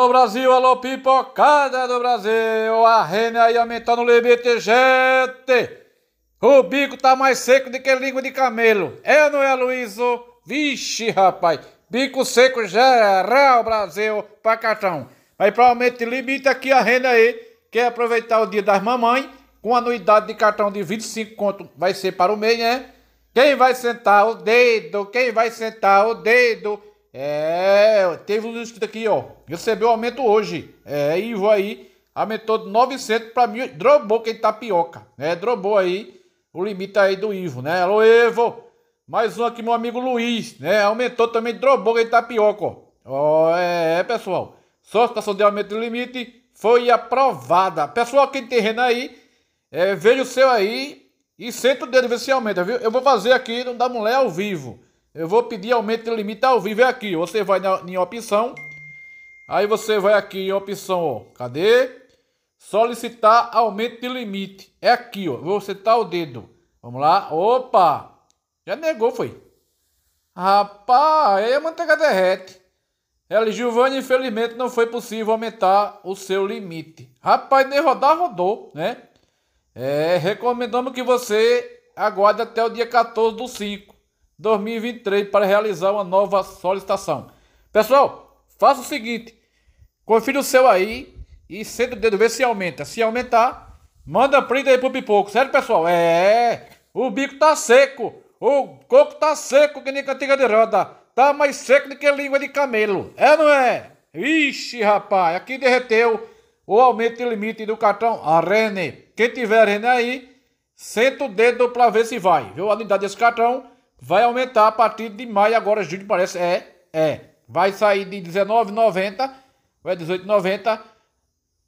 Alô Brasil, alô pipocada do Brasil, a Rene aí aumentando o limite, gente! O bico tá mais seco do que língua de camelo, é ou não é, Luizo? Vixe, rapaz, bico seco geral, Brasil, cartão, Mas provavelmente limita aqui a renda aí, quer aproveitar o dia das mamães, com anuidade de cartão de 25 conto, vai ser para o meio, né? Quem vai sentar o dedo, quem vai sentar o dedo é, teve um inscrito aqui, ó. Recebeu aumento hoje. É, Ivo aí. Aumentou de 900 para mil. Drobou quem tapioca, tá né? Drobou aí o limite aí do Ivo, né? Alô, Evo. Mais um aqui, meu amigo Luiz, né? Aumentou também, drobou quem tapioca, tá ó. ó é, é, pessoal. Solicitação de aumento de limite foi aprovada. Pessoal, quem tem renda aí, é, veja o seu aí e senta o dedo, ver se aumenta, viu? Eu vou fazer aqui no da mulher ao vivo. Eu vou pedir aumento de limite ao vivo, é aqui. Você vai na, em opção. Aí você vai aqui em opção, ó. Cadê? Solicitar aumento de limite. É aqui, ó. Vou acertar o dedo. Vamos lá. Opa! Já negou, foi. Rapaz, aí a manteiga derrete. Ela, Giovanni, infelizmente não foi possível aumentar o seu limite. Rapaz, nem rodar, rodou, né? É, recomendamos que você aguarde até o dia 14 do 5 2023 para realizar uma nova solicitação. Pessoal, faça o seguinte: confira o seu aí e senta o dedo, vê se aumenta. Se aumentar, manda print aí pro pipoco, certo, pessoal? É, o bico tá seco, o coco tá seco que nem cantiga de roda, tá mais seco do que língua de camelo, é não é? Ixi, rapaz, aqui derreteu o aumento de limite do cartão Arene. Quem tiver Arene aí, senta o dedo para ver se vai, viu? A unidade desse cartão vai aumentar a partir de maio, agora julho parece, é, é. Vai sair de 19,90, vai 18,90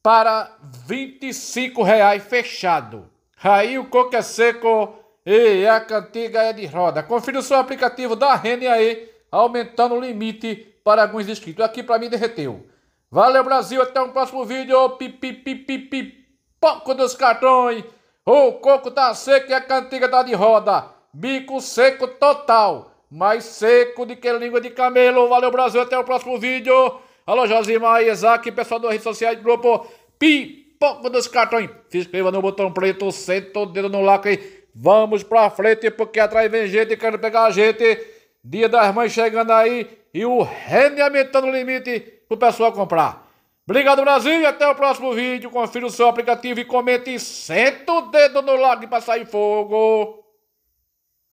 para R$25,00 fechado. Aí o coco é seco e a cantiga é de roda. Confira o seu aplicativo da Rene aí, aumentando o limite para alguns inscritos. Aqui para mim derreteu. Valeu Brasil, até o um próximo vídeo. Pipi, pipi, pipi, pouco dos cartões. O coco tá seco e a cantiga tá de roda bico seco total, mais seco do que língua de camelo. Valeu, Brasil, até o próximo vídeo. Alô, Josimar, Isaac, pessoal das redes sociais do grupo Pipoco dos Cartões. Se inscreva no botão preto, senta o dedo no lacre. Vamos pra frente, porque atrás vem gente querendo pegar a gente. Dia das Mães chegando aí e o rendimento no limite pro pessoal comprar. Obrigado, Brasil, e até o próximo vídeo. Confira o seu aplicativo e comente senta o dedo no lacre para sair fogo.